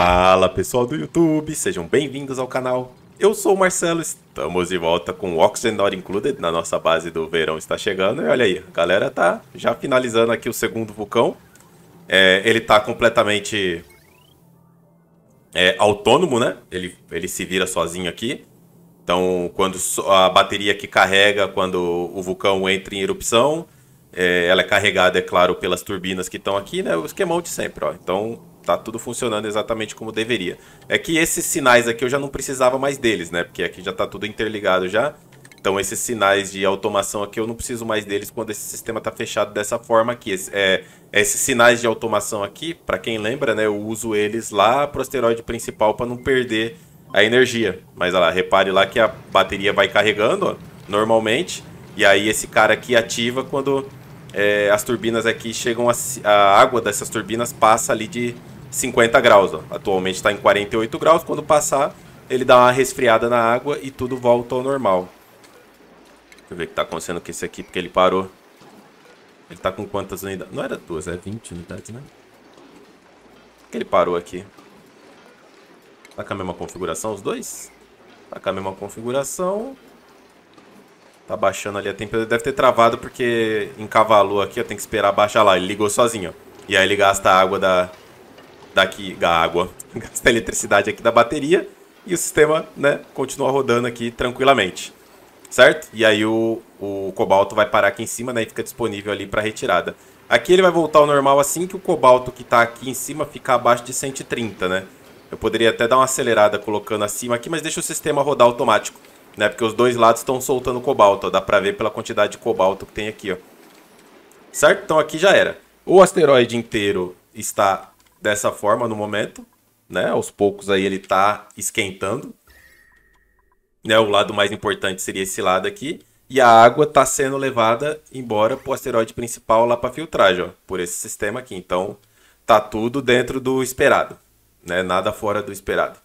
Fala pessoal do YouTube, sejam bem-vindos ao canal. Eu sou o Marcelo, estamos de volta com o Oxygen Not Included na nossa base do verão está chegando. E olha aí, a galera tá já finalizando aqui o segundo vulcão. É, ele tá completamente é, autônomo, né? Ele, ele se vira sozinho aqui. Então, quando a bateria que carrega, quando o vulcão entra em erupção, é, ela é carregada, é claro, pelas turbinas que estão aqui, né? O esquemão de sempre, ó. Então, tá tudo funcionando exatamente como deveria. É que esses sinais aqui eu já não precisava mais deles, né? Porque aqui já tá tudo interligado já. Então esses sinais de automação aqui eu não preciso mais deles quando esse sistema tá fechado dessa forma aqui. Esse, é, esses sinais de automação aqui, para quem lembra, né? Eu uso eles lá pro asteroide principal para não perder a energia. Mas olha lá, repare lá que a bateria vai carregando, ó, normalmente. E aí esse cara aqui ativa quando é, as turbinas aqui chegam... A, a água dessas turbinas passa ali de 50 graus. Ó. Atualmente está em 48 graus. Quando passar, ele dá uma resfriada na água e tudo volta ao normal. Deixa eu ver o que está acontecendo com esse aqui, porque ele parou. Ele está com quantas unidades? Não era duas, é 20 unidades, né? Por que ele parou aqui? Tá com a mesma configuração os dois? Tá com a mesma configuração. Tá baixando ali a temperatura. Deve ter travado porque encavalou aqui, ó. Tem que esperar baixar lá. Ele ligou sozinho, ó. E aí ele gasta a água da, daqui da água, gasta eletricidade aqui da bateria e o sistema né, continua rodando aqui tranquilamente. Certo? E aí o, o cobalto vai parar aqui em cima né, e fica disponível ali para retirada. Aqui ele vai voltar ao normal assim que o cobalto que está aqui em cima ficar abaixo de 130, né? Eu poderia até dar uma acelerada colocando acima aqui, mas deixa o sistema rodar automático, né? Porque os dois lados estão soltando cobalto, ó. Dá para ver pela quantidade de cobalto que tem aqui, ó. Certo? Então aqui já era. O asteroide inteiro está dessa forma no momento, né? Aos poucos aí ele tá esquentando. Né? O lado mais importante seria esse lado aqui. E a água está sendo levada embora para o asteroide principal lá para filtragem, ó, por esse sistema aqui. Então, tá tudo dentro do esperado, né? Nada fora do esperado.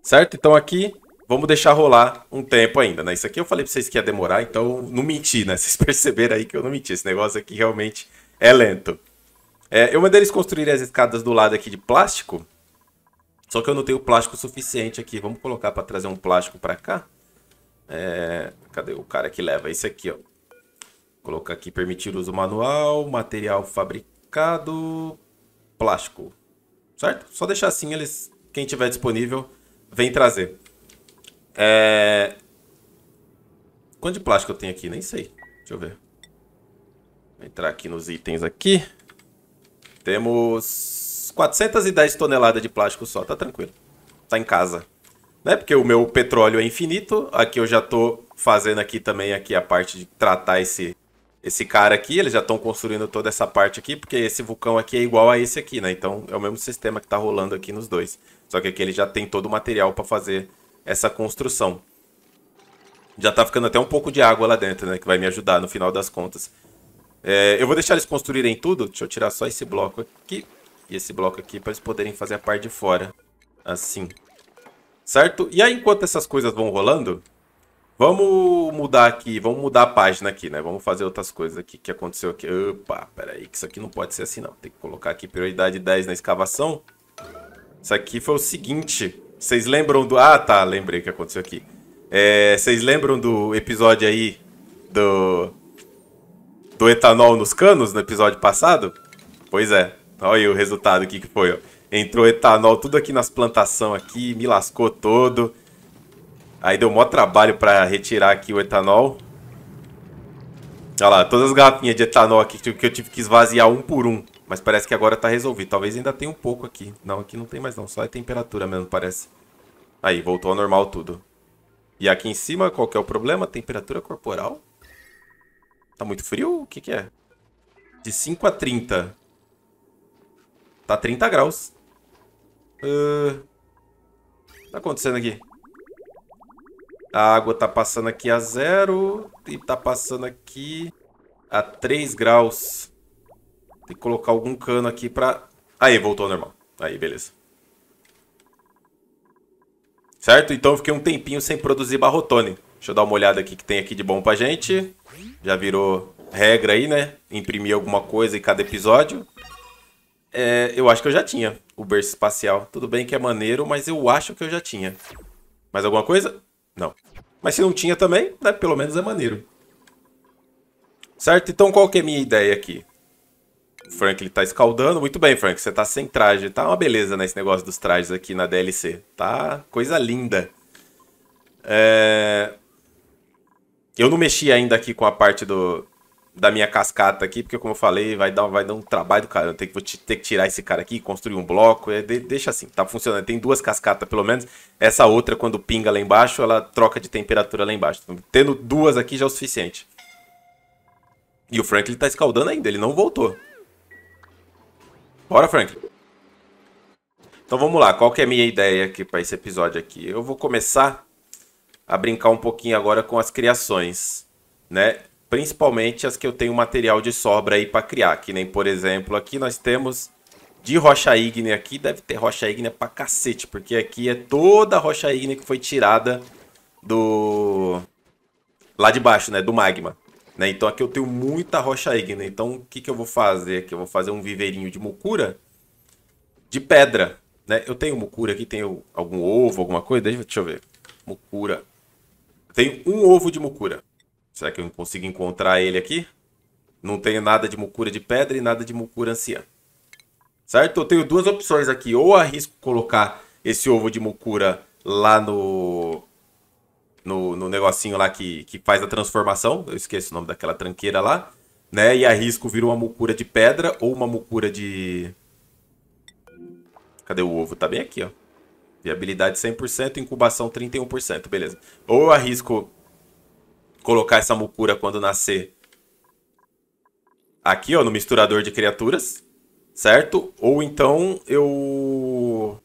Certo? Então aqui, vamos deixar rolar um tempo ainda, né? Isso aqui eu falei para vocês que ia demorar, então não menti, né? Vocês perceberam aí que eu não menti. Esse negócio aqui realmente é lento. É, eu mandei eles construírem as escadas do lado aqui de plástico. Só que eu não tenho plástico suficiente aqui. Vamos colocar para trazer um plástico para cá. É, cadê o cara que leva? Esse aqui, ó. Colocar aqui permitir uso manual, material fabricado, plástico. Certo? Só deixar assim, eles, quem tiver disponível, vem trazer. É... Quanto de plástico eu tenho aqui? Nem sei. Deixa eu ver. Vou entrar aqui nos itens aqui. Temos 410 toneladas de plástico só, tá tranquilo. Tá em casa. Né? Porque o meu petróleo é infinito. Aqui eu já tô fazendo aqui também aqui a parte de tratar esse, esse cara aqui. Eles já estão construindo toda essa parte aqui, porque esse vulcão aqui é igual a esse aqui, né? Então é o mesmo sistema que tá rolando aqui nos dois. Só que aqui ele já tem todo o material para fazer essa construção. Já tá ficando até um pouco de água lá dentro, né? Que vai me ajudar no final das contas. É, eu vou deixar eles construírem tudo. Deixa eu tirar só esse bloco aqui e esse bloco aqui para eles poderem fazer a parte de fora. Assim. Certo? E aí, enquanto essas coisas vão rolando, vamos mudar aqui, vamos mudar a página aqui, né? Vamos fazer outras coisas aqui que aconteceu aqui. Opa, peraí, que isso aqui não pode ser assim, não. Tem que colocar aqui prioridade 10 na escavação. Isso aqui foi o seguinte. Vocês lembram do... Ah, tá, lembrei o que aconteceu aqui. É, vocês lembram do episódio aí do do etanol nos canos no episódio passado? Pois é. Olha aí o resultado aqui que foi, ó. Entrou etanol tudo aqui nas plantações aqui, me lascou todo. Aí deu mó trabalho para retirar aqui o etanol. Olha lá, todas as garrafinhas de etanol aqui que eu tive que esvaziar um por um. Mas parece que agora tá resolvido. Talvez ainda tenha um pouco aqui. Não, aqui não tem mais não. Só é temperatura mesmo, parece. Aí, voltou ao normal tudo. E aqui em cima, qual que é o problema? Temperatura corporal? Tá muito frio? O que que é? De 5 a 30. Tá 30 graus. Uh... O que tá acontecendo aqui? A água tá passando aqui a zero e tá passando aqui a 3 graus. Tem que colocar algum cano aqui pra... Aí, voltou ao normal. Aí, beleza. Certo? Então eu fiquei um tempinho sem produzir barrotone. Deixa eu dar uma olhada aqui que tem aqui de bom pra gente. Já virou regra aí, né? Imprimir alguma coisa em cada episódio. É, eu acho que eu já tinha o berço espacial. Tudo bem que é maneiro, mas eu acho que eu já tinha. Mais alguma coisa? Não. Mas se não tinha também, né? pelo menos é maneiro. Certo? Então qual que é a minha ideia aqui? O Frank ele tá escaldando. Muito bem, Frank. Você tá sem traje. Tá uma beleza nesse né, negócio dos trajes aqui na DLC. Tá coisa linda. É... Eu não mexi ainda aqui com a parte do, da minha cascata aqui, porque como eu falei, vai dar, vai dar um trabalho do cara. Eu tenho que, vou ter que tirar esse cara aqui, construir um bloco. É, de, deixa assim, tá funcionando. Tem duas cascatas pelo menos. Essa outra, quando pinga lá embaixo, ela troca de temperatura lá embaixo. Então, tendo duas aqui já é o suficiente. E o Franklin tá escaldando ainda, ele não voltou. Bora, Franklin. Então vamos lá, qual que é a minha ideia aqui para esse episódio aqui? Eu vou começar a brincar um pouquinho agora com as criações, né? Principalmente as que eu tenho material de sobra aí para criar, que nem por exemplo aqui nós temos de rocha ígnea aqui, deve ter rocha ígnea para cacete, porque aqui é toda a rocha ígnea que foi tirada do... lá de baixo, né, do magma. Né? Então aqui eu tenho muita rocha ígnea, então o que, que eu vou fazer aqui? Eu vou fazer um viveirinho de mucura de pedra, né? Eu tenho mucura aqui, tenho algum ovo, alguma coisa, deixa, deixa eu ver. Mucura. Tem um ovo de mucura. Será que eu consigo encontrar ele aqui? Não tenho nada de mucura de pedra e nada de mucura anciã. Certo? Eu tenho duas opções aqui. Ou arrisco colocar esse ovo de mucura lá no, no, no negocinho lá que, que faz a transformação. Eu esqueço o nome daquela tranqueira lá. Né? E arrisco vir uma mucura de pedra ou uma mucura de... Cadê o ovo? Tá bem aqui, ó. Viabilidade 100%, incubação 31%, beleza. Ou eu arrisco colocar essa mucura quando nascer aqui, ó, no misturador de criaturas, certo? Ou então eu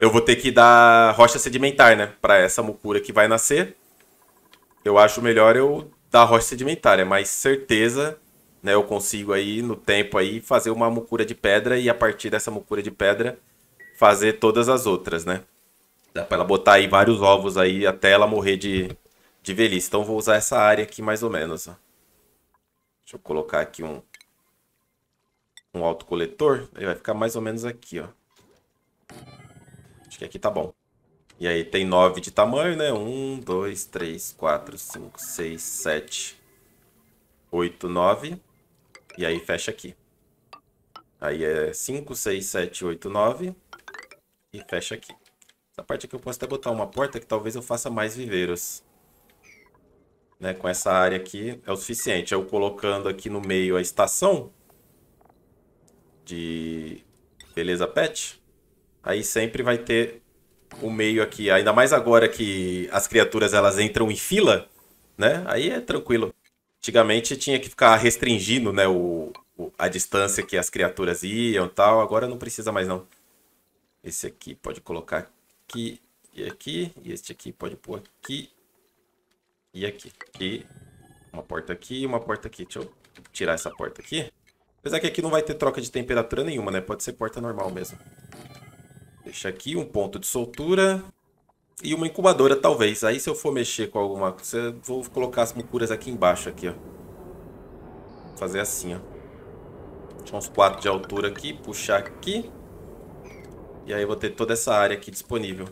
eu vou ter que dar rocha sedimentar, né, para essa mucura que vai nascer. Eu acho melhor eu dar rocha sedimentar, é mais certeza, né? Eu consigo aí no tempo aí fazer uma mucura de pedra e a partir dessa mucura de pedra fazer todas as outras, né? Dá pra ela botar aí vários ovos aí até ela morrer de, de velhice. Então vou usar essa área aqui mais ou menos. Ó. Deixa eu colocar aqui um, um autocoletor. Ele vai ficar mais ou menos aqui, ó. Acho que aqui tá bom. E aí tem nove de tamanho, né? Um, dois, três, quatro, cinco, seis, sete, oito, nove. E aí fecha aqui. Aí é cinco, seis, sete, oito, nove. E fecha aqui. Essa parte aqui eu posso até botar uma porta que talvez eu faça mais viveiros. Né? Com essa área aqui é o suficiente. Eu colocando aqui no meio a estação de beleza pet, aí sempre vai ter o meio aqui. Ainda mais agora que as criaturas elas entram em fila, né? Aí é tranquilo. Antigamente tinha que ficar restringindo, né, o, o a distância que as criaturas iam e tal. Agora não precisa mais, não. Esse aqui pode colocar aqui e aqui. E este aqui pode pôr aqui e aqui. E uma porta aqui e uma porta aqui. Deixa eu tirar essa porta aqui. Apesar que aqui não vai ter troca de temperatura nenhuma, né? Pode ser porta normal mesmo. Deixa aqui um ponto de soltura. E uma incubadora, talvez. Aí se eu for mexer com alguma coisa, vou colocar as mucuras aqui embaixo, aqui, ó. Fazer assim, ó. Deixa uns 4 de altura aqui, puxar aqui. E aí eu vou ter toda essa área aqui disponível.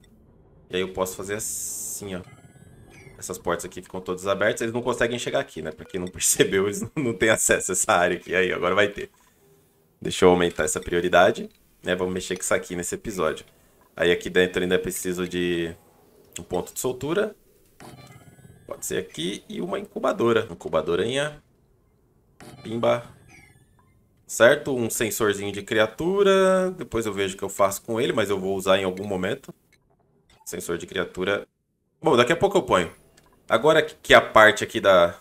E aí eu posso fazer assim, ó. Essas portas aqui ficam todas abertas. Eles não conseguem chegar aqui, né? Pra quem não percebeu, eles não têm acesso a essa área aqui. Aí, agora vai ter. Deixa eu aumentar essa prioridade. Né? Vamos mexer com isso aqui nesse episódio. Aí aqui dentro ainda preciso de um ponto de soltura. Pode ser aqui. E uma incubadora. Incubadorinha. Pimba certo? Um sensorzinho de criatura. Depois eu vejo o que eu faço com ele, mas eu vou usar em algum momento. Sensor de criatura. Bom, daqui a pouco eu ponho. Agora que a parte aqui da...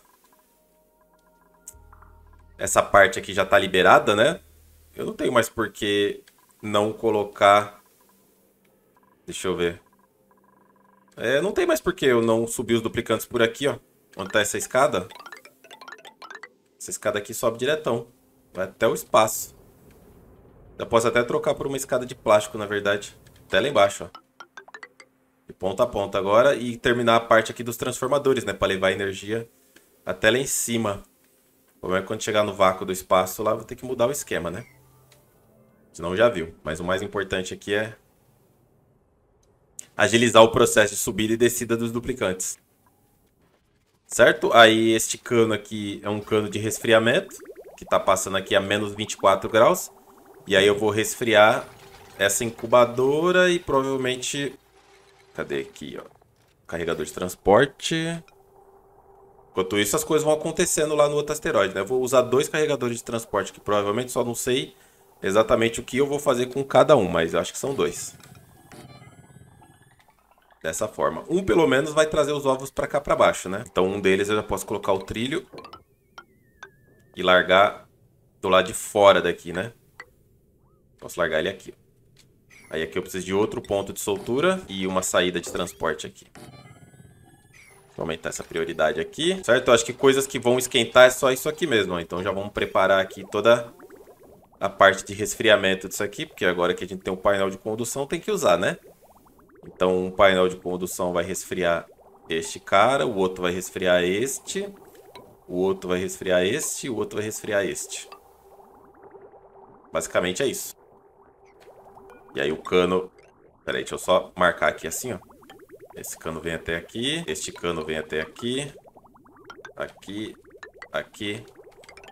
Essa parte aqui já tá liberada, né? Eu não tenho mais por que não colocar... Deixa eu ver. É, não tem mais por que eu não subir os duplicantes por aqui, ó. Onde tá essa escada. Essa escada aqui sobe diretão. Vai até o espaço. Eu posso até trocar por uma escada de plástico, na verdade. Até lá embaixo, ó. De ponta a ponta agora. E terminar a parte aqui dos transformadores, né? Pra levar energia até lá em cima. Como é que quando chegar no vácuo do espaço lá, vou ter que mudar o esquema, né? Senão já viu. Mas o mais importante aqui é... Agilizar o processo de subida e descida dos duplicantes. Certo? Aí este cano aqui é um cano de resfriamento que está passando aqui a menos 24 graus. E aí eu vou resfriar essa incubadora e provavelmente... Cadê aqui, ó? Carregador de transporte. Enquanto isso, as coisas vão acontecendo lá no outro asteroide, né? Eu vou usar dois carregadores de transporte, que provavelmente só não sei exatamente o que eu vou fazer com cada um, mas eu acho que são dois. Dessa forma. Um, pelo menos, vai trazer os ovos para cá para baixo, né? Então, um deles eu já posso colocar o trilho e largar do lado de fora daqui, né? Posso largar ele aqui. Aí aqui eu preciso de outro ponto de soltura e uma saída de transporte aqui. Vou aumentar essa prioridade aqui, certo? Eu acho que coisas que vão esquentar é só isso aqui mesmo, ó. Então já vamos preparar aqui toda a parte de resfriamento disso aqui, porque agora que a gente tem um painel de condução, tem que usar, né? Então um painel de condução vai resfriar este cara, o outro vai resfriar este. O outro vai resfriar este, o outro vai resfriar este. Basicamente é isso. E aí o cano... Peraí, deixa eu só marcar aqui assim, ó. Esse cano vem até aqui. Este cano vem até aqui. Aqui. Aqui.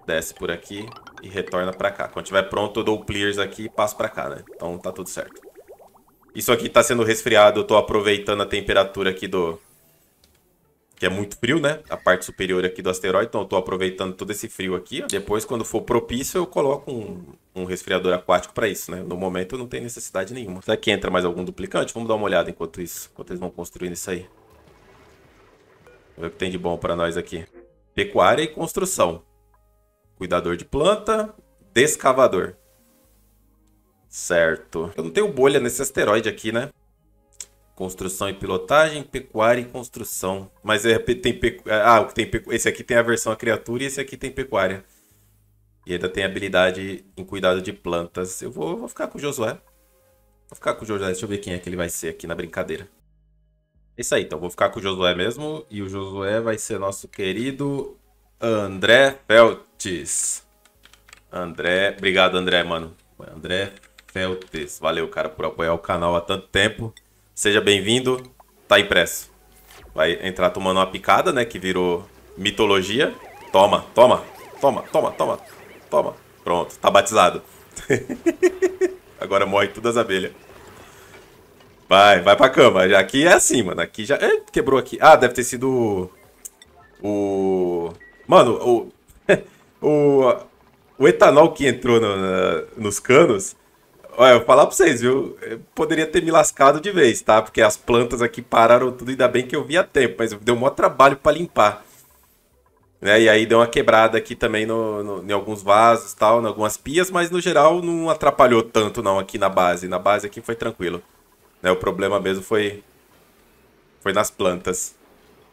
Desce por aqui e retorna pra cá. Quando tiver pronto, eu dou clears aqui e passo pra cá, né? Então tá tudo certo. Isso aqui tá sendo resfriado, eu tô aproveitando a temperatura aqui do, que é muito frio, né? A parte superior aqui do asteroide. Então eu tô aproveitando todo esse frio aqui. Depois, quando for propício, eu coloco um, um resfriador aquático para isso, né? No momento não tem necessidade nenhuma. Será que entra mais algum duplicante? Vamos dar uma olhada enquanto isso. Enquanto eles vão construindo isso aí. Ver o que tem de bom para nós aqui. Pecuária e construção. Cuidador de planta. Descavador. Certo. Eu não tenho bolha nesse asteroide aqui, né? Construção e pilotagem, pecuária e construção. Mas é, tem pecuária. É, ah, tem esse aqui tem a versão a criatura e esse aqui tem pecuária. E ainda tem habilidade em cuidado de plantas. Eu vou, eu vou ficar com o Josué. Vou ficar com o Josué. Deixa eu ver quem é que ele vai ser aqui na brincadeira. É isso aí, então. Vou ficar com o Josué mesmo. E o Josué vai ser nosso querido André Feltes. André. Obrigado, André, mano. André Feltes. Valeu, cara, por apoiar o canal há tanto tempo. Seja bem-vindo, tá impresso. Vai entrar tomando uma picada, né? Que virou mitologia. Toma, toma, toma, toma, toma, toma. Pronto, tá batizado. Agora morre todas as abelhas. Vai, vai pra cama. Aqui é assim, mano. Né? Aqui já. É, quebrou aqui. Ah, deve ter sido. O. Mano, o. o. O etanol que entrou no, na, nos canos Olha, eu vou falar pra vocês, viu? Eu poderia ter me lascado de vez, tá? Porque as plantas aqui pararam tudo, ainda bem que eu vi a tempo, mas deu um maior trabalho para limpar. Né? E aí deu uma quebrada aqui também no, no, em alguns vasos tal, em algumas pias, mas no geral não atrapalhou tanto não aqui na base. Na base aqui foi tranquilo. Né? O problema mesmo foi, foi nas plantas.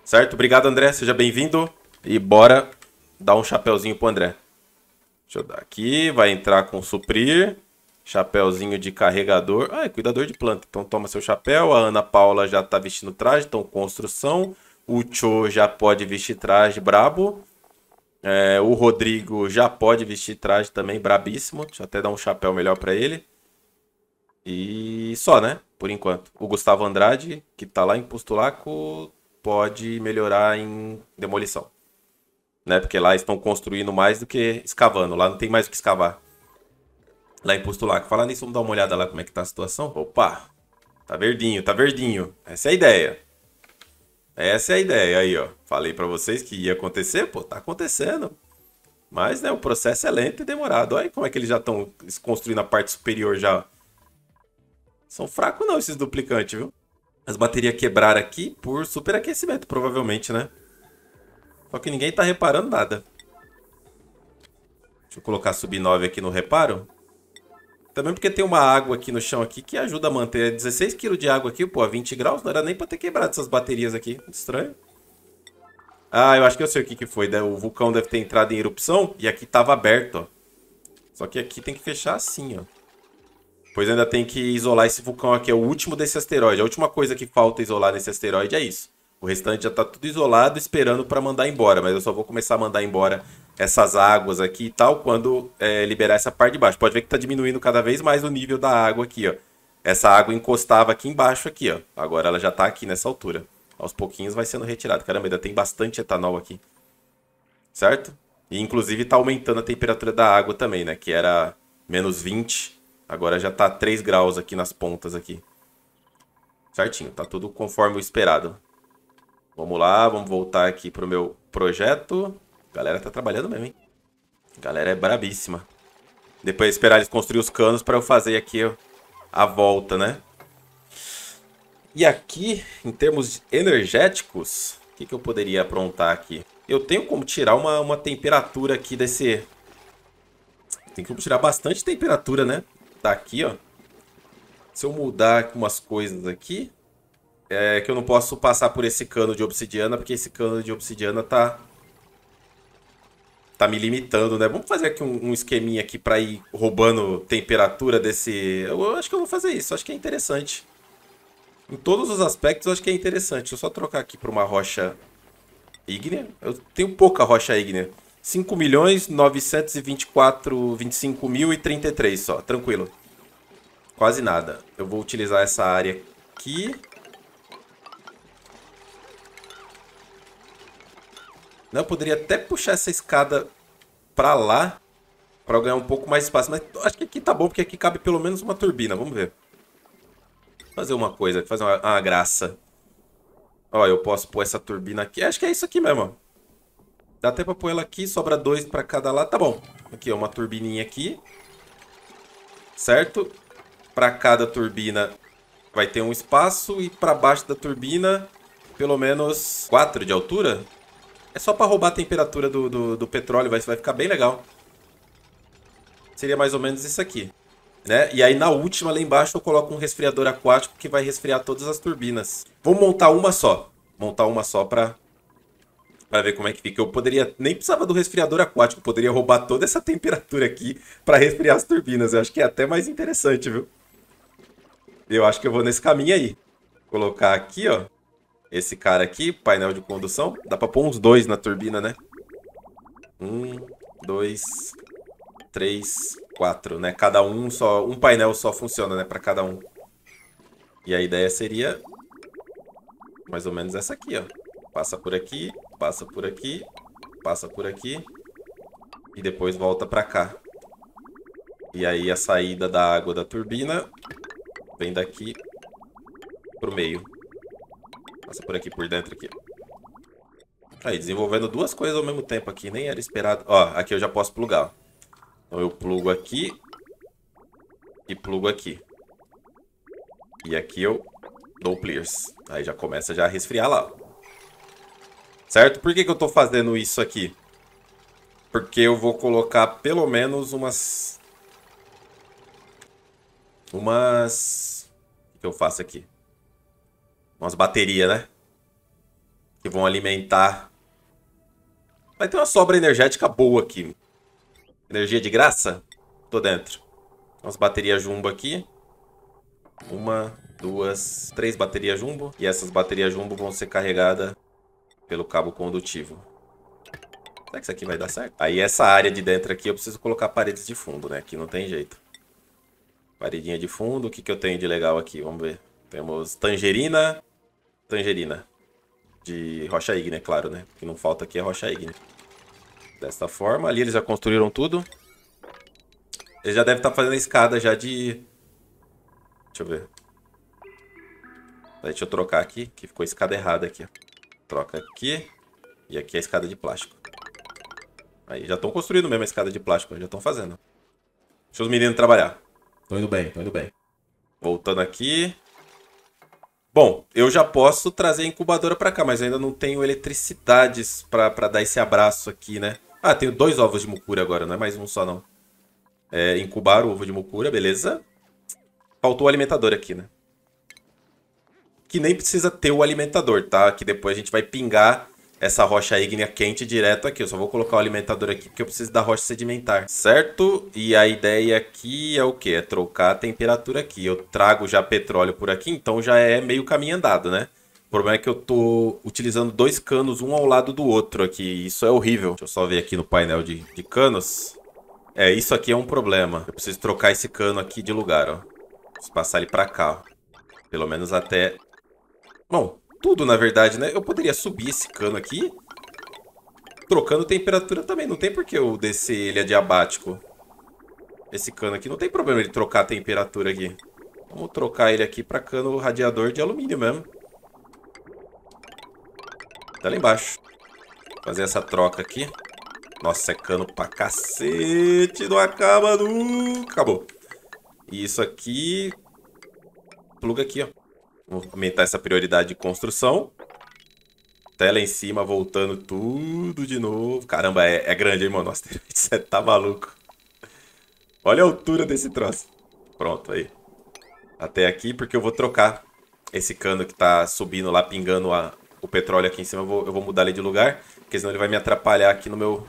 Certo? Obrigado, André. Seja bem-vindo. E bora dar um chapéuzinho pro André. Deixa eu dar aqui. Vai entrar com suprir. Chapeuzinho de carregador. Ah, é cuidador de planta. Então toma seu chapéu. A Ana Paula já tá vestindo traje, então construção. O Cho já pode vestir traje, brabo. É, o Rodrigo já pode vestir traje também, brabíssimo. Deixa eu até dar um chapéu melhor para ele. E só, né? Por enquanto. O Gustavo Andrade, que tá lá em Postulaco, pode melhorar em demolição. Né? Porque lá estão construindo mais do que escavando. Lá não tem mais o que escavar lá em Postulaco. Falar ah, nisso, vamos dar uma olhada lá como é que tá a situação. Opa, tá verdinho, tá verdinho. Essa é a ideia. Essa é a ideia aí, ó. Falei para vocês que ia acontecer, pô, tá acontecendo. Mas, né, o processo é lento e demorado. Olha como é que eles já estão construindo a parte superior já. São fracos não esses duplicantes, viu? As baterias quebraram aqui por superaquecimento, provavelmente, né? Só que ninguém tá reparando nada. Deixa eu colocar sub 9 aqui no reparo. Também porque tem uma água aqui no chão aqui que ajuda a manter. 16 é kg de água aqui, pô, a 20 graus, não era nem pra ter quebrado essas baterias aqui. Estranho. Ah, eu acho que eu sei o que, que foi. Né? O vulcão deve ter entrado em erupção e aqui tava aberto, ó. Só que aqui tem que fechar assim, ó. Pois ainda tem que isolar esse vulcão aqui. É o último desse asteroide. A última coisa que falta isolar nesse asteroide é isso. O restante já tá tudo isolado, esperando para mandar embora. Mas eu só vou começar a mandar embora essas águas aqui e tal, quando é, liberar essa parte de baixo. Pode ver que está diminuindo cada vez mais o nível da água aqui, ó. Essa água encostava aqui embaixo aqui, ó. Agora ela já está aqui nessa altura. Aos pouquinhos vai sendo retirado. Caramba, ainda tem bastante etanol aqui. Certo? E inclusive está aumentando a temperatura da água também, né? Que era menos 20. Agora já está 3 graus aqui nas pontas aqui. Certinho, tá tudo conforme o esperado. Vamos lá, vamos voltar aqui pro meu projeto. A galera tá trabalhando mesmo, hein? A galera é brabíssima. Depois esperar eles construir os canos para eu fazer aqui a volta, né? E aqui, em termos energéticos, o que, que eu poderia aprontar aqui? Eu tenho como tirar uma, uma temperatura aqui desse... Tem como tirar bastante temperatura, né? Tá aqui, ó. Se eu mudar umas coisas aqui... É que eu não posso passar por esse cano de obsidiana, porque esse cano de obsidiana tá tá me limitando, né? Vamos fazer aqui um, um esqueminha aqui para ir roubando temperatura desse. Eu, eu, acho que eu vou fazer isso, acho que é interessante. Em todos os aspectos, eu acho que é interessante. Deixa eu só trocar aqui para uma rocha ígnea. Eu tenho pouca rocha ígnea. 5 milhões 924, 25 mil e 33 só, tranquilo. Quase nada. Eu vou utilizar essa área aqui. não né? Eu poderia até puxar essa escada para lá para ganhar um pouco mais de espaço. Mas acho que aqui tá bom, porque aqui cabe pelo menos uma turbina. Vamos ver. Fazer uma coisa, fazer uma, uma graça. Ó, eu posso pôr essa turbina aqui. Acho que é isso aqui mesmo. Dá até pra pôr ela aqui, sobra dois pra cada lado. Tá bom. Aqui, ó, uma turbininha aqui. Certo? Pra cada turbina vai ter um espaço. E pra baixo da turbina, pelo menos quatro de altura. É só pra roubar a temperatura do, do, do petróleo, vai, vai ficar bem legal. Seria mais ou menos isso aqui. Né? E aí na última, lá embaixo, eu coloco um resfriador aquático que vai resfriar todas as turbinas. Vou montar uma só. Montar uma só pra, pra ver como é que fica. Eu poderia... Nem precisava do resfriador aquático. Eu poderia roubar toda essa temperatura aqui pra resfriar as turbinas. Eu acho que é até mais interessante, viu? Eu acho que eu vou nesse caminho aí. Vou colocar aqui, ó. Esse cara aqui, painel de condução. Dá pra pôr uns dois na turbina, né? Um, dois, três, quatro, né? Cada um só... Um painel só funciona, né? Pra cada um. E a ideia seria... Mais ou menos essa aqui, ó. Passa por aqui, passa por aqui, passa por aqui. E depois volta pra cá. E aí a saída da água da turbina vem daqui pro meio. Passa por aqui, por dentro aqui. Aí, desenvolvendo duas coisas ao mesmo tempo aqui. Nem era esperado. Ó, aqui eu já posso plugar, Então eu plugo aqui. E plugo aqui. E aqui eu dou clears. Aí já começa já a resfriar lá, Certo? Por que, que eu tô fazendo isso aqui? Porque eu vou colocar pelo menos umas... Umas... O que eu faço aqui? umas baterias, né? Que vão alimentar. Vai ter uma sobra energética boa aqui. Energia de graça? Tô dentro. Umas baterias jumbo aqui. Uma, duas, três baterias jumbo. E essas baterias jumbo vão ser carregadas pelo cabo condutivo. Será que isso aqui vai dar certo? Aí essa área de dentro aqui eu preciso colocar paredes de fundo, né? Aqui não tem jeito. Paredinha de fundo, o que, que eu tenho de legal aqui? Vamos ver. Temos tangerina, tangerina. De rocha ígnea, é claro, né? O que não falta aqui é rocha ígnea. Desta forma, ali eles já construíram tudo. Eles já devem estar tá fazendo a escada já de... Deixa eu ver. Deixa eu trocar aqui, que ficou a escada errada aqui. Troca aqui. E aqui é a escada de plástico. Aí, já estão construindo mesmo a escada de plástico, já estão fazendo. Deixa os meninos trabalhar. Estão indo bem, estão indo bem. Voltando aqui. Bom, eu já posso trazer a incubadora para cá, mas ainda não tenho eletricidades para dar esse abraço aqui, né? Ah, tenho dois ovos de mucura agora, não é mais um só, não. É, incubar o ovo de mucura, beleza. Faltou o alimentador aqui, né? Que nem precisa ter o alimentador, tá? Que depois a gente vai pingar essa rocha ígnea quente direto aqui. Eu só vou colocar o alimentador aqui porque eu preciso da rocha sedimentar, certo? E a ideia aqui é o que? É trocar a temperatura aqui. Eu trago já petróleo por aqui, então já é meio caminho andado, né? O problema é que eu tô utilizando dois canos, um ao lado do outro aqui. Isso é horrível. Deixa eu só ver aqui no painel de, de canos. É, isso aqui é um problema. Eu preciso trocar esse cano aqui de lugar, ó. Preciso passar ele pra cá, ó. Pelo menos até... Bom, tudo, na verdade, né? Eu poderia subir esse cano aqui. Trocando temperatura também. Não tem por que eu descer ele adiabático. Esse cano aqui. Não tem problema ele trocar a temperatura aqui. Vamos trocar ele aqui para cano radiador de alumínio mesmo. Tá lá embaixo. Fazer essa troca aqui. Nossa, é cano pra cacete. Não acaba nunca. Acabou. E isso aqui... Pluga aqui, ó. Vou aumentar essa prioridade de construção. Tela em cima, voltando tudo de novo. Caramba, é, é grande, hein, mano? O asteroide tá maluco. Olha a altura desse troço. Pronto, aí. Até aqui, porque eu vou trocar esse cano que tá subindo lá, pingando a, o petróleo aqui em cima. Eu vou, eu vou mudar ele de lugar, porque senão ele vai me atrapalhar aqui no meu,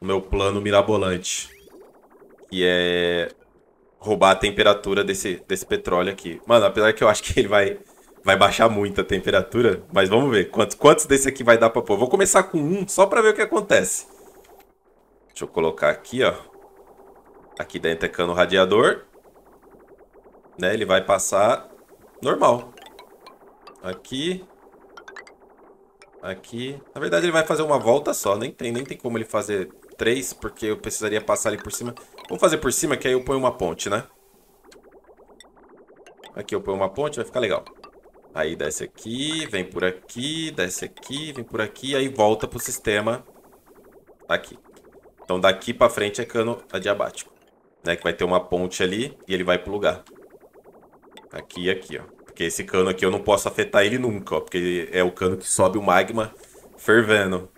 no meu plano mirabolante. Que é roubar a temperatura desse, desse petróleo aqui. Mano, apesar que eu acho que ele vai, vai baixar muito a temperatura, mas vamos ver quantos, quantos desse aqui vai dar pra pôr. Vou começar com um só pra ver o que acontece. Deixa eu colocar aqui, ó. Aqui dentro é cano radiador. Né, ele vai passar normal. Aqui. Aqui. Na verdade, ele vai fazer uma volta só. Nem tem, nem tem como ele fazer três, porque eu precisaria passar ali por cima. Vamos fazer por cima, que aí eu ponho uma ponte, né? Aqui eu ponho uma ponte, vai ficar legal. Aí desce aqui, vem por aqui, desce aqui, vem por aqui, aí volta pro sistema aqui. Então daqui pra frente é cano adiabático, né? Que vai ter uma ponte ali e ele vai pro lugar. Aqui e aqui, ó. Porque esse cano aqui eu não posso afetar ele nunca, ó. Porque é o cano que sobe o magma fervendo.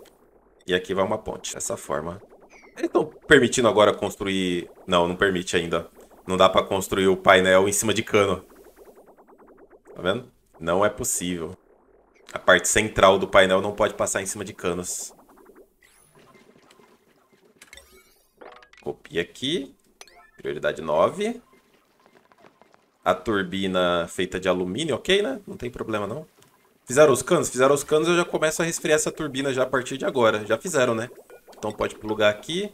E aqui vai uma ponte, dessa forma. Eles estão permitindo agora construir. Não, não permite ainda. Não dá para construir o painel em cima de cano. Tá vendo? Não é possível. A parte central do painel não pode passar em cima de canos. Copia aqui. Prioridade 9. A turbina feita de alumínio, ok, né? Não tem problema, não. Fizeram os canos? Fizeram os canos, eu já começo a resfriar essa turbina já a partir de agora. Já fizeram, né? Então pode plugar aqui.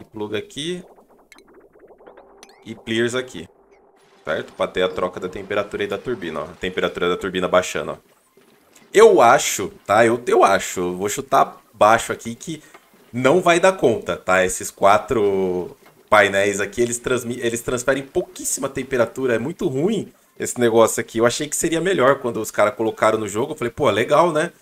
E pluga aqui. E clears aqui. Certo? Para ter a troca da temperatura e da turbina. Ó. A temperatura da turbina baixando. Ó. Eu acho, tá? Eu, eu acho. vou chutar baixo aqui que não vai dar conta, tá? Esses quatro painéis aqui, eles, eles transferem pouquíssima temperatura. É muito ruim esse negócio aqui. Eu achei que seria melhor quando os caras colocaram no jogo. Eu falei, pô, legal, né?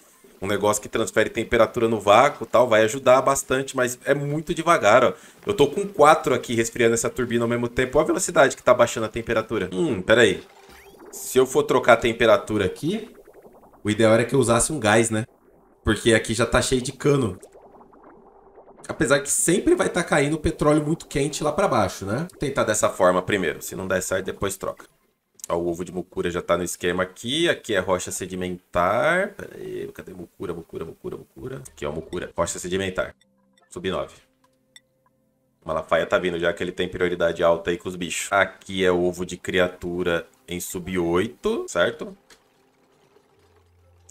um negócio que transfere temperatura no vácuo tal, vai ajudar bastante, mas é muito devagar, ó. Eu tô com quatro aqui resfriando essa turbina ao mesmo tempo. Olha a velocidade que tá baixando a temperatura. Hum, peraí. Se eu for trocar a temperatura aqui, o ideal era que eu usasse um gás, né? Porque aqui já tá cheio de cano. Apesar que sempre vai estar tá caindo petróleo muito quente lá para baixo, né? Vou tentar dessa forma primeiro. Se não der certo, depois troca. Ó, o ovo de mucura já está no esquema aqui. Aqui é rocha sedimentar. Pera aí, cadê mucura, mucura, mucura, mucura? Aqui, ó, mucura. Rocha sedimentar. Sub 9. Malafaia tá vindo, já que ele tem prioridade alta aí com os bichos. Aqui é o ovo de criatura em sub 8, certo?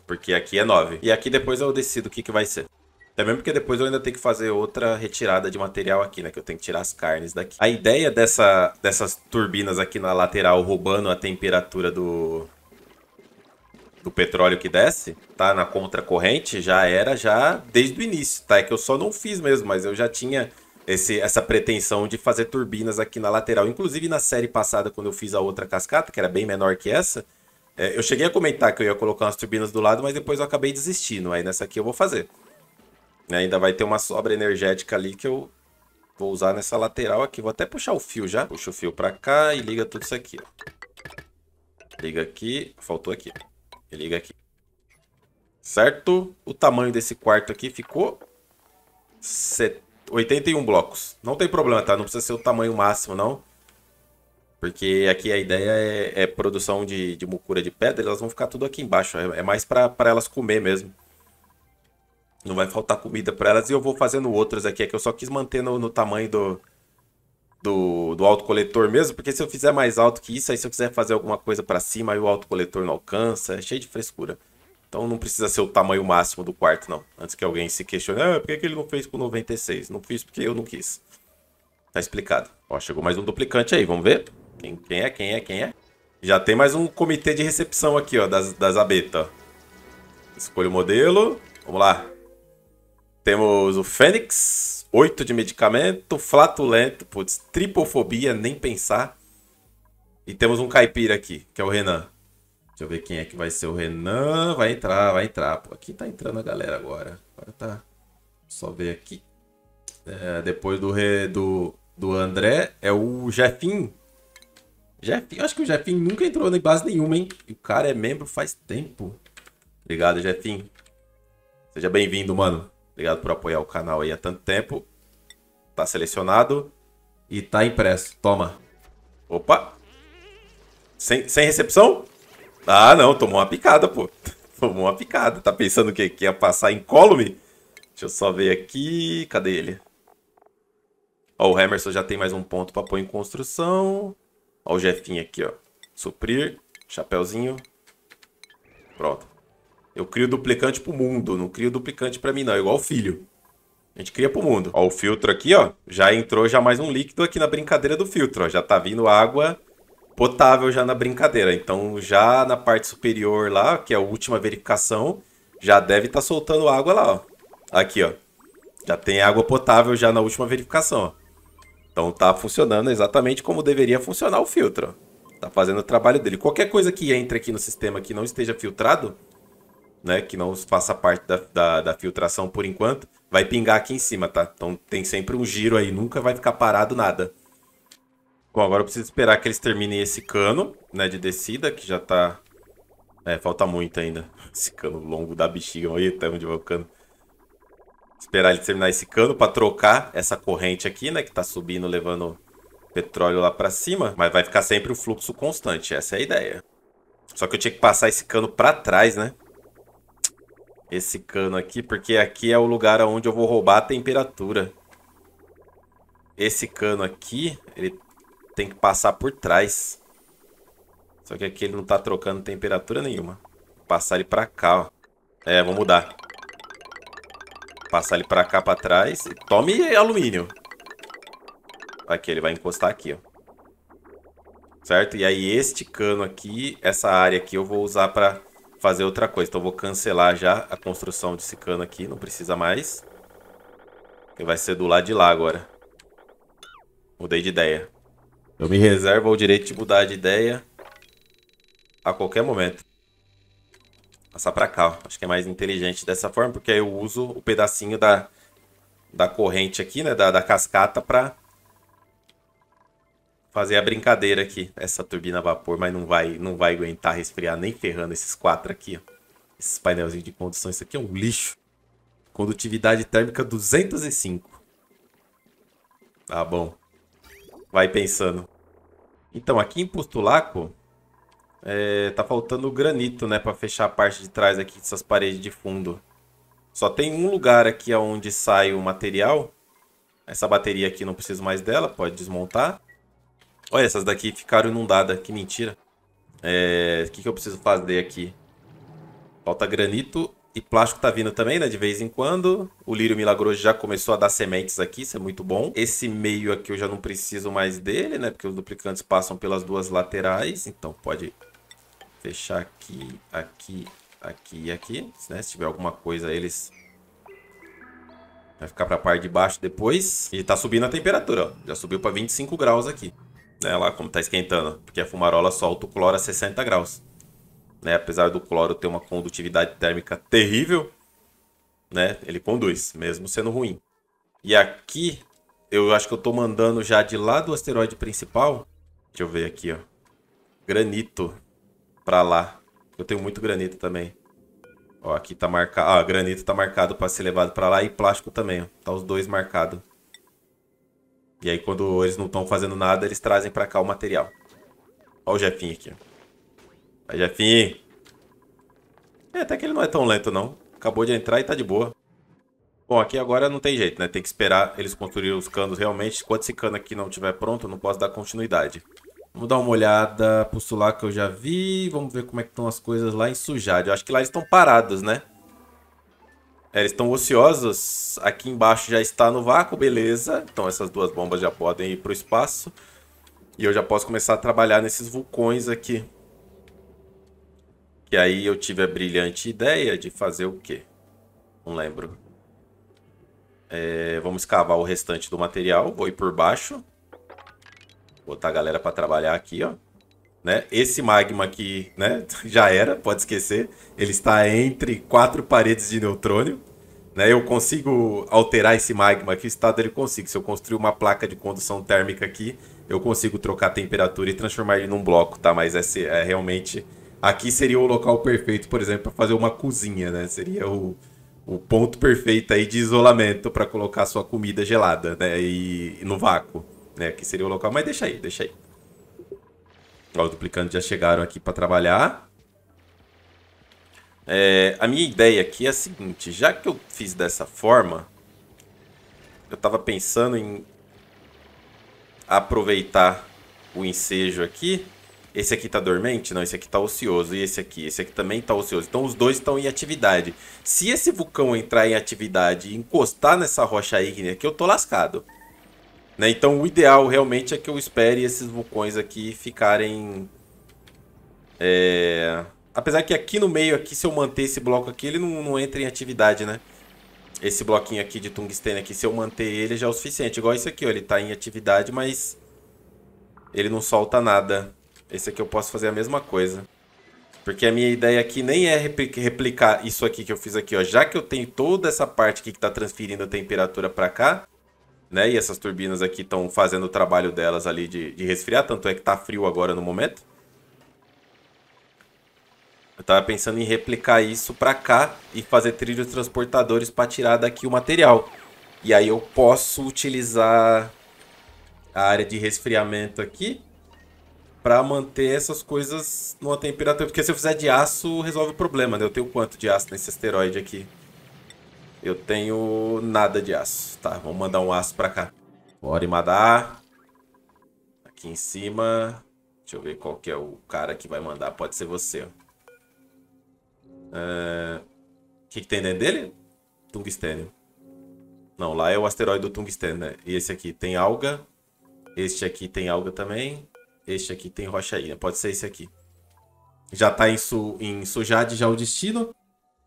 Porque aqui é 9. E aqui depois eu decido o que, que vai ser. Também porque depois eu ainda tenho que fazer outra retirada de material aqui, né? Que eu tenho que tirar as carnes daqui. A ideia dessa, dessas turbinas aqui na lateral roubando a temperatura do, do petróleo que desce, tá? Na contracorrente, já era já desde o início, tá? É que eu só não fiz mesmo, mas eu já tinha esse, essa pretensão de fazer turbinas aqui na lateral. Inclusive na série passada, quando eu fiz a outra cascata, que era bem menor que essa, é, eu cheguei a comentar que eu ia colocar umas turbinas do lado, mas depois eu acabei desistindo. Aí nessa aqui eu vou fazer. Né, ainda vai ter uma sobra energética ali que eu vou usar nessa lateral aqui. Vou até puxar o fio já. Puxa o fio pra cá e liga tudo isso aqui, ó. Liga aqui. Faltou aqui. E liga aqui. Certo? O tamanho desse quarto aqui ficou... 81 blocos. Não tem problema, tá? Não precisa ser o tamanho máximo, não. Porque aqui a ideia é, é produção de, de mucura de pedra. Elas vão ficar tudo aqui embaixo. É, é mais pra, pra elas comer mesmo. Não vai faltar comida para elas e eu vou fazendo outras aqui. É que eu só quis manter no, no tamanho do, do, do autocoletor mesmo, porque se eu fizer mais alto que isso, aí se eu quiser fazer alguma coisa para cima, aí o autocoletor não alcança, é cheio de frescura. Então não precisa ser o tamanho máximo do quarto, não. Antes que alguém se questione, ah, por que, ele não fez com 96? Não fiz porque eu não quis. Tá explicado. Ó, chegou mais um duplicante aí, vamos ver? Quem, quem é, quem é, quem é? Já tem mais um comitê de recepção aqui, ó, das, das abetas. Escolha o modelo. Vamos lá. Temos o Fênix, 8 de medicamento, flatulento, putz, tripofobia, nem pensar. E temos um caipira aqui, que é o Renan. Deixa eu ver quem é que vai ser o Renan. Vai entrar, vai entrar. Pô, aqui tá entrando a galera agora. Agora tá. Só ver aqui. É, depois do, re... do, do André é o Jefim. Jefim, acho que o Jefim nunca entrou em base nenhuma, hein? E o cara é membro faz tempo. Obrigado, Jefim. Seja bem-vindo, mano. Obrigado por apoiar o canal aí há tanto tempo. Tá selecionado e tá impresso. Toma. Opa! Sem, sem recepção? Ah, não. Tomou uma picada, pô. Tomou uma picada. Tá pensando que, que ia passar incólume? Deixa eu só ver aqui. Cadê ele? Ó, o Hammerson já tem mais um ponto pra pôr em construção. Ó o Jefinho aqui, ó. Suprir. Chapeuzinho. Pronto. Eu crio duplicante pro mundo, não crio duplicante para mim não, é igual filho. A gente cria pro mundo. Ó, o filtro aqui, ó, já entrou já mais um líquido aqui na brincadeira do filtro, ó. Já tá vindo água potável já na brincadeira. Então, já na parte superior lá, que é a última verificação, já deve estar tá soltando água lá, ó. Aqui, ó. Já tem água potável já na última verificação, ó. Então tá funcionando exatamente como deveria funcionar o filtro. Tá fazendo o trabalho dele. Qualquer coisa que entre aqui no sistema que não esteja filtrado, né, que não faça parte da, da, da, filtração por enquanto, vai pingar aqui em cima, tá? Então tem sempre um giro aí, nunca vai ficar parado nada. Bom, agora eu preciso esperar que eles terminem esse cano, né, de descida, que já tá... É, falta muito ainda. Esse cano longo da bexiga, olha até onde vai o cano. Esperar ele terminar esse cano para trocar essa corrente aqui, né, que tá subindo, levando petróleo lá para cima. Mas vai ficar sempre o fluxo constante, essa é a ideia. Só que eu tinha que passar esse cano para trás, né? esse cano aqui, porque aqui é o lugar onde eu vou roubar a temperatura. Esse cano aqui, ele tem que passar por trás. Só que aqui ele não tá trocando temperatura nenhuma. Vou passar ele pra cá, ó. É, vou mudar. Passar ele pra cá, pra trás. Tome alumínio. Aqui, ele vai encostar aqui, ó. Certo? E aí este cano aqui, essa área aqui, eu vou usar pra fazer outra coisa. Então vou cancelar já a construção desse cano aqui, não precisa mais. E vai ser do lado de lá agora. Mudei de ideia. Eu me reservo o direito de mudar de ideia a qualquer momento. Passar pra cá, acho que é mais inteligente dessa forma, porque aí eu uso o pedacinho da, da corrente aqui, né, da, da cascata pra fazer a brincadeira aqui, essa turbina a vapor, mas não vai, não vai aguentar resfriar nem ferrando esses quatro aqui, ó. Esses painelzinhos de condução, isso aqui é um lixo. Condutividade térmica 205. Tá bom. Vai pensando. Então, aqui em Pustulaco é, tá faltando granito, né, para fechar a parte de trás aqui dessas paredes de fundo. Só tem um lugar aqui onde sai o material. Essa bateria aqui não preciso mais dela, pode desmontar. Olha, essas daqui ficaram inundadas. Que mentira. É... O que, que eu preciso fazer aqui? Falta granito e plástico tá vindo também, né? De vez em quando. O lírio milagroso já começou a dar sementes aqui, isso é muito bom. Esse meio aqui eu já não preciso mais dele, né? Porque os duplicantes passam pelas duas laterais. Então pode fechar aqui, aqui, aqui e aqui. Né? Se tiver alguma coisa, eles... Vai ficar pra parte de baixo depois. E tá subindo a temperatura, ó. Já subiu pra 25 graus aqui né? Lá como está esquentando, porque a fumarola solta o cloro a 60 graus. Né? Apesar do cloro ter uma condutividade térmica terrível, né? Ele conduz, mesmo sendo ruim. E aqui, eu acho que eu estou mandando já de lá do asteroide principal. Deixa eu ver aqui, ó. Granito para lá. Eu tenho muito granito também. Ó, aqui tá marcado. Ah, granito tá marcado para ser levado para lá e plástico também, ó. Tá os dois marcados. E aí quando eles não estão fazendo nada, eles trazem pra cá o material. Olha o Jefinho aqui. Vai, Jefinho. É, até que ele não é tão lento, não. Acabou de entrar e tá de boa. Bom, aqui agora não tem jeito, né? Tem que esperar eles construírem os canos realmente. Enquanto esse cano aqui não estiver pronto, eu não posso dar continuidade. Vamos dar uma olhada pro Sulá que eu já vi. Vamos ver como é que estão as coisas lá em Sujade. Eu acho que lá eles estão parados, né? É, eles estão ociosos. Aqui embaixo já está no vácuo, beleza. Então essas duas bombas já podem ir para o espaço. E eu já posso começar a trabalhar nesses vulcões aqui. Que aí eu tive a brilhante ideia de fazer o quê? Não lembro. É, vamos escavar o restante do material. Vou ir por baixo. Botar a galera para trabalhar aqui, ó. Né? Esse magma aqui né? já era, pode esquecer. Ele está entre quatro paredes de neutrônio. Né? Eu consigo alterar esse magma aqui, o estado dele consigo. Se eu construir uma placa de condução térmica aqui, eu consigo trocar a temperatura e transformar ele num bloco, tá? Mas esse é realmente. Aqui seria o local perfeito, por exemplo, para fazer uma cozinha, né? Seria o, o ponto perfeito aí de isolamento para colocar sua comida gelada, né? E, e no vácuo, né? Aqui seria o local, mas deixa aí, deixa aí. Ó, os duplicantes já chegaram aqui para trabalhar. É, a minha ideia aqui é a seguinte, já que eu fiz dessa forma, eu estava pensando em aproveitar o ensejo aqui. Esse aqui está dormente? Não, esse aqui está ocioso. E esse aqui? Esse aqui também está ocioso. Então os dois estão em atividade. Se esse vulcão entrar em atividade e encostar nessa rocha ígnea aqui, eu tô lascado. Né? Então o ideal realmente é que eu espere esses vulcões aqui ficarem... É... Apesar que aqui no meio, aqui, se eu manter esse bloco aqui, ele não, não entra em atividade, né? Esse bloquinho aqui de tungstênio aqui, se eu manter ele já é o suficiente. Igual esse aqui, ó, ele está em atividade, mas ele não solta nada. Esse aqui eu posso fazer a mesma coisa. Porque a minha ideia aqui nem é replicar isso aqui que eu fiz aqui, ó. Já que eu tenho toda essa parte aqui que está transferindo a temperatura para cá, né? E essas turbinas aqui estão fazendo o trabalho delas ali de, de resfriar, tanto é que está frio agora no momento. Eu estava pensando em replicar isso para cá e fazer trilhos transportadores para tirar daqui o material. E aí eu posso utilizar a área de resfriamento aqui para manter essas coisas numa temperatura. Porque se eu fizer de aço, resolve o problema, né? Eu tenho quanto de aço nesse asteroide aqui? Eu tenho nada de aço. Tá, vamos mandar um aço pra cá. Bora, mandar Aqui em cima. Deixa eu ver qual que é o cara que vai mandar. Pode ser você, ó. Ah, o uh, que, que, tem dentro dele? Tungstênio. Não, lá é o asteroide do tungstênio, né? E esse aqui tem alga. Este aqui tem alga também. Este aqui tem rochaína. Né? Pode ser esse aqui. Já tá em, su em sujade já o destino.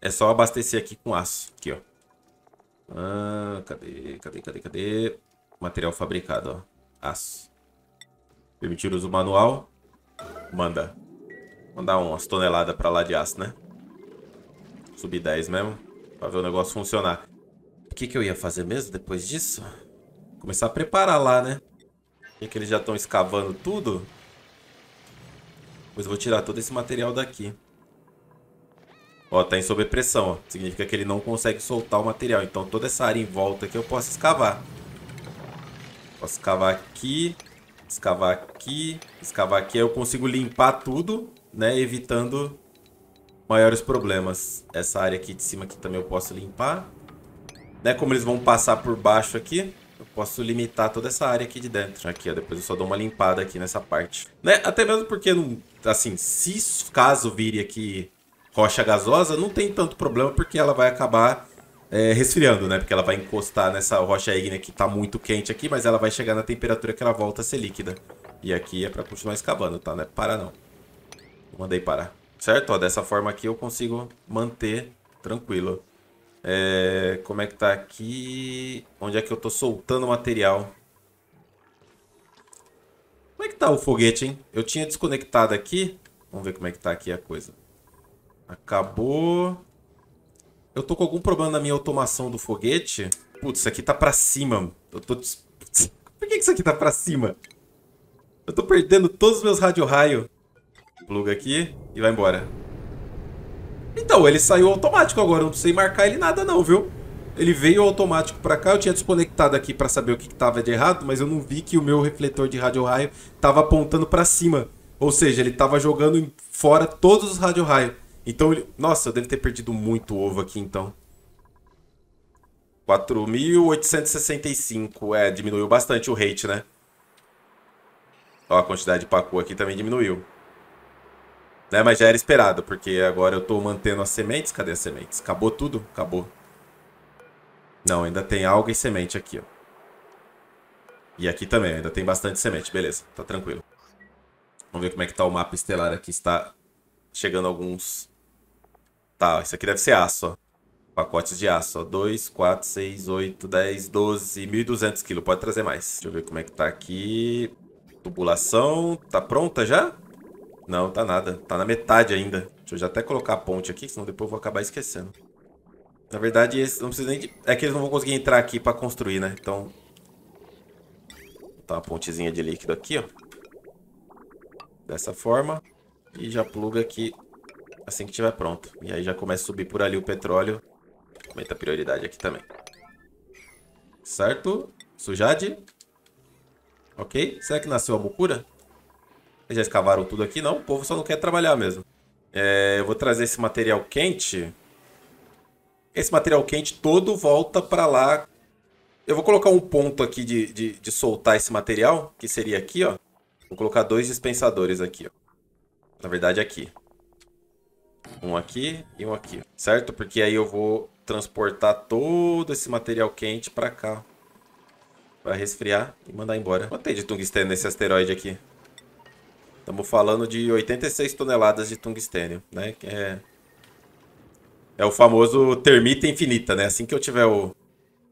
É só abastecer aqui com aço. Aqui, ó. Ah, cadê, cadê, cadê, cadê? Material fabricado, ó. Aço. Permitir uso manual. Manda. Mandar umas toneladas pra lá de aço, né? Subir 10 mesmo. Pra ver o negócio funcionar. O que, que eu ia fazer mesmo depois disso? Começar a preparar lá, né? E que eles já estão escavando tudo. Pois vou tirar todo esse material daqui. Ó, tá em sobrepressão, ó. Significa que ele não consegue soltar o material. Então, toda essa área em volta aqui eu posso escavar. Posso escavar aqui, escavar aqui, escavar aqui. Aí eu consigo limpar tudo, né? Evitando maiores problemas. Essa área aqui de cima aqui também eu posso limpar. Né? Como eles vão passar por baixo aqui, eu posso limitar toda essa área aqui de dentro. Aqui, ó. Depois eu só dou uma limpada aqui nessa parte. Né? Até mesmo porque, não, assim, se caso vire aqui rocha gasosa, não tem tanto problema porque ela vai acabar é, resfriando, né? Porque ela vai encostar nessa rocha ígnea que tá muito quente aqui, mas ela vai chegar na temperatura que ela volta a ser líquida. E aqui é pra continuar escavando, tá? Não é parar, não. Mandei parar. Certo? Ó, dessa forma aqui eu consigo manter tranquilo. É, como é que tá aqui? Onde é que eu tô soltando o material? Como é que tá o foguete, hein? Eu tinha desconectado aqui. Vamos ver como é que tá aqui a coisa. Acabou. Eu tô com algum problema na minha automação do foguete. Putz, isso aqui tá pra cima. Eu tô... por que isso aqui tá pra cima? Eu tô perdendo todos os meus rádio-raio. Pluga aqui e vai embora. Então, ele saiu automático agora. Eu não sei marcar ele nada não, viu? Ele veio automático pra cá. Eu tinha desconectado aqui pra saber o que, que tava de errado, mas eu não vi que o meu refletor de rádio-raio tava apontando pra cima. Ou seja, ele tava jogando fora todos os rádio-raio. Então ele... Nossa, eu devo ter perdido muito ovo aqui, então. 4.865. É, diminuiu bastante o rate, né? Ó, a quantidade de pacu aqui também diminuiu. Né, mas já era esperado, porque agora eu tô mantendo as sementes. Cadê as sementes? Acabou tudo? Acabou. Não, ainda tem alga e semente aqui, ó. E aqui também, ainda tem bastante semente. Beleza, tá tranquilo. Vamos ver como é que tá o mapa estelar aqui. Está chegando alguns Tá, isso aqui deve ser aço, ó. Pacotes de aço, ó. 2, 4, 6, 8, 10, 12, 1.200 quilos. Pode trazer mais. Deixa eu ver como é que tá aqui. Tubulação. Tá pronta já? Não, tá nada. Tá na metade ainda. Deixa eu já até colocar a ponte aqui, senão depois eu vou acabar esquecendo. Na verdade, não precisa nem de... É que eles não vão conseguir entrar aqui pra construir, né? Então... Tá uma pontezinha de líquido aqui, ó. Dessa forma. E já pluga aqui assim que tiver pronto. E aí já começa a subir por ali o petróleo. Aumenta a prioridade aqui também. Certo? Sujade. Ok. Será que nasceu a mucura? Eles já escavaram tudo aqui? Não, o povo só não quer trabalhar mesmo. É, eu vou trazer esse material quente. Esse material quente todo volta para lá. Eu vou colocar um ponto aqui de, de, de, soltar esse material, que seria aqui, ó. Vou colocar dois dispensadores aqui, ó. Na verdade, aqui. Um aqui e um aqui, certo? Porque aí eu vou transportar todo esse material quente para cá. Para resfriar e mandar embora. Quanto tem de tungstênio nesse asteroide aqui? Estamos falando de 86 toneladas de tungstênio, né? Que é... é o famoso termita infinita, né? Assim que eu tiver o...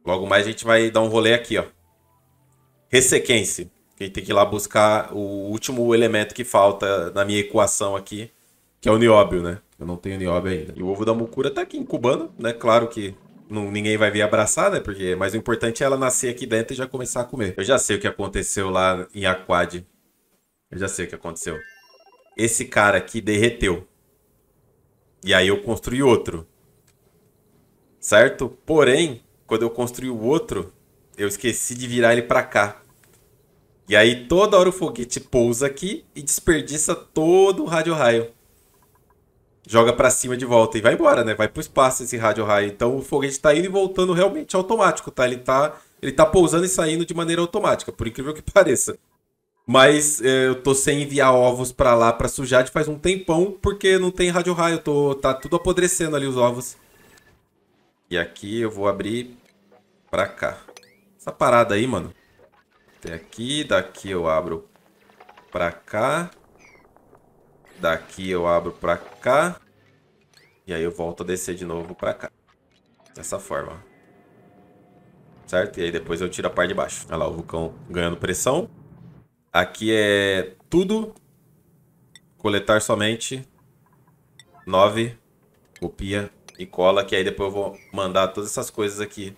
Logo mais a gente vai dar um rolê aqui, ó. Ressequense. A gente tem que ir lá buscar o último elemento que falta na minha equação aqui, que é o nióbio, né? Eu não tenho niobe ainda. E o ovo da mucura tá aqui incubando, né? Claro que não, ninguém vai vir abraçar, né? Porque, mas o importante é ela nascer aqui dentro e já começar a comer. Eu já sei o que aconteceu lá em Aquad. Eu já sei o que aconteceu. Esse cara aqui derreteu. E aí eu construí outro. Certo? Porém, quando eu construí o outro, eu esqueci de virar ele pra cá. E aí toda hora o foguete pousa aqui e desperdiça todo o rádio raio joga para cima de volta e vai embora, né? Vai pro espaço esse rádio raio. Então o foguete tá indo e voltando realmente automático, tá? Ele tá, ele tá pousando e saindo de maneira automática, por incrível que pareça. Mas é, eu tô sem enviar ovos para lá para sujar de faz um tempão, porque não tem rádio raio, tô tá tudo apodrecendo ali os ovos. E aqui eu vou abrir para cá. Essa parada aí, mano. Tem aqui, daqui eu abro para cá. Daqui eu abro pra cá. E aí eu volto a descer de novo pra cá. Dessa forma. Certo? E aí depois eu tiro a parte de baixo. Olha lá, o vulcão ganhando pressão. Aqui é tudo. Coletar somente. 9. Copia e cola. Que aí depois eu vou mandar todas essas coisas aqui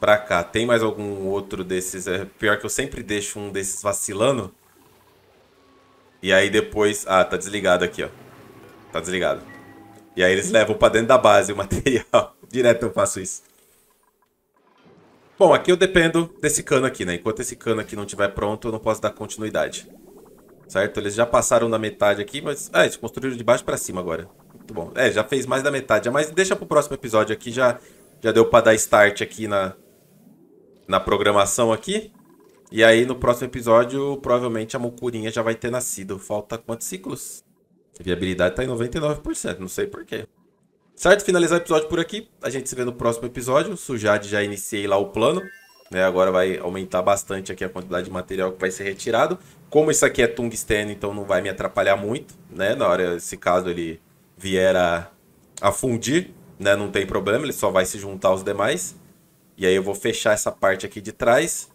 pra cá. Tem mais algum outro desses? É pior que eu sempre deixo um desses vacilando. E aí depois... Ah, tá desligado aqui, ó. Tá desligado. E aí eles levam pra dentro da base o material. Direto eu faço isso. Bom, aqui eu dependo desse cano aqui, né? Enquanto esse cano aqui não estiver pronto, eu não posso dar continuidade. Certo? Eles já passaram da metade aqui, mas... Ah, eles construíram de baixo pra cima agora. Muito bom. É, já fez mais da metade. Mas deixa pro próximo episódio aqui, já, já deu pra dar start aqui na, na programação aqui. E aí, no próximo episódio, provavelmente a Mucurinha já vai ter nascido. Falta quantos ciclos? A viabilidade tá em 99%, não sei porquê. Certo, finalizar o episódio por aqui. A gente se vê no próximo episódio. Sujade já iniciei lá o plano. Né? Agora vai aumentar bastante aqui a quantidade de material que vai ser retirado. Como isso aqui é tungsteno, então não vai me atrapalhar muito, né? Na hora, se caso ele vier a, a fundir, né? Não tem problema, ele só vai se juntar aos demais. E aí eu vou fechar essa parte aqui de trás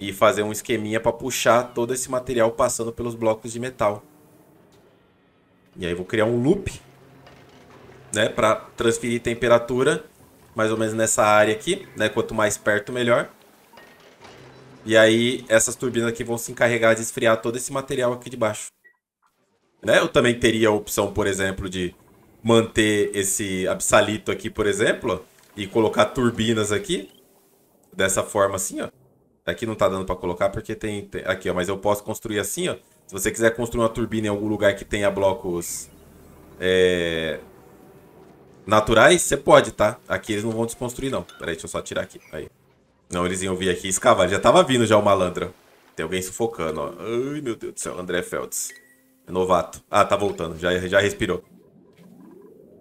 e fazer um esqueminha para puxar todo esse material passando pelos blocos de metal. E aí vou criar um loop, né, para transferir temperatura mais ou menos nessa área aqui, né, quanto mais perto melhor. E aí essas turbinas aqui vão se encarregar de esfriar todo esse material aqui de baixo. Né? Eu também teria a opção, por exemplo, de manter esse absalito aqui, por exemplo, e colocar turbinas aqui dessa forma assim, ó. Aqui não tá dando para colocar porque tem, tem, Aqui, ó. Mas eu posso construir assim, ó. Se você quiser construir uma turbina em algum lugar que tenha blocos... É... Naturais, você pode, tá? Aqui eles não vão desconstruir, não. Peraí, deixa eu só tirar aqui. Aí. Não, eles iam vir aqui escavar. Já tava vindo já o malandro. Tem alguém sufocando, ó. Ai, meu Deus do céu. André Feltz. É novato. Ah, tá voltando. Já, já respirou.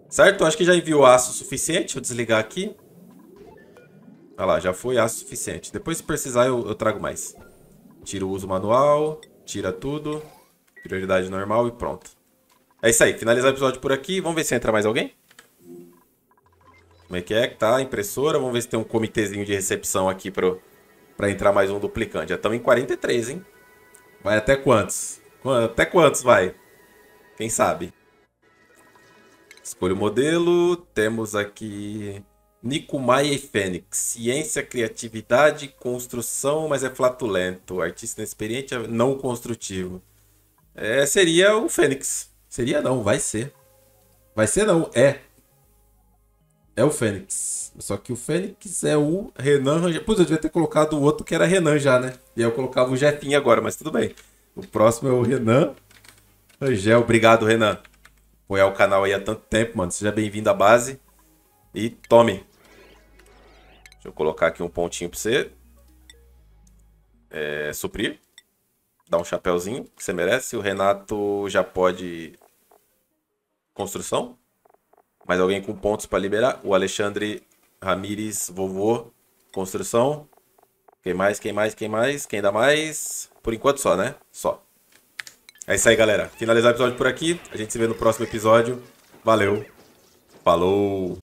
Certo? Acho que já enviou aço o suficiente. Vou desligar aqui. Olha lá, já foi aço suficiente. Depois, se precisar, eu, eu trago mais. Tira o uso manual, tira tudo. Prioridade normal e pronto. É isso aí, finalizar o episódio por aqui. Vamos ver se entra mais alguém. Como é que é tá? Impressora. Vamos ver se tem um comitêzinho de recepção aqui pro, pra entrar mais um duplicante. Já estamos em 43, hein? Vai até quantos? Até quantos vai? Quem sabe? Escolha o modelo. Temos aqui Nico Maia e Fênix. Ciência, criatividade, construção, mas é flatulento. Artista inexperiente, é não construtivo. É, seria o Fênix. Seria não, vai ser. Vai ser não, é. É o Fênix. Só que o Fênix é o Renan Rangel. eu devia ter colocado o outro que era Renan já, né? E eu colocava o Jefinho agora, mas tudo bem. O próximo é o Renan Rangel. Obrigado, Renan. Apoiar o canal aí há tanto tempo, mano. Seja bem-vindo à base. E tome. Deixa eu colocar aqui um pontinho para você. É, suprir. Dá um chapéuzinho que você merece. O Renato já pode... Construção. Mais alguém com pontos para liberar. O Alexandre Ramires, vovô. Construção. Quem mais, quem mais, quem mais? Quem dá mais? Por enquanto só, né? Só. É isso aí, galera. Finalizar o episódio por aqui. A gente se vê no próximo episódio. Valeu. Falou.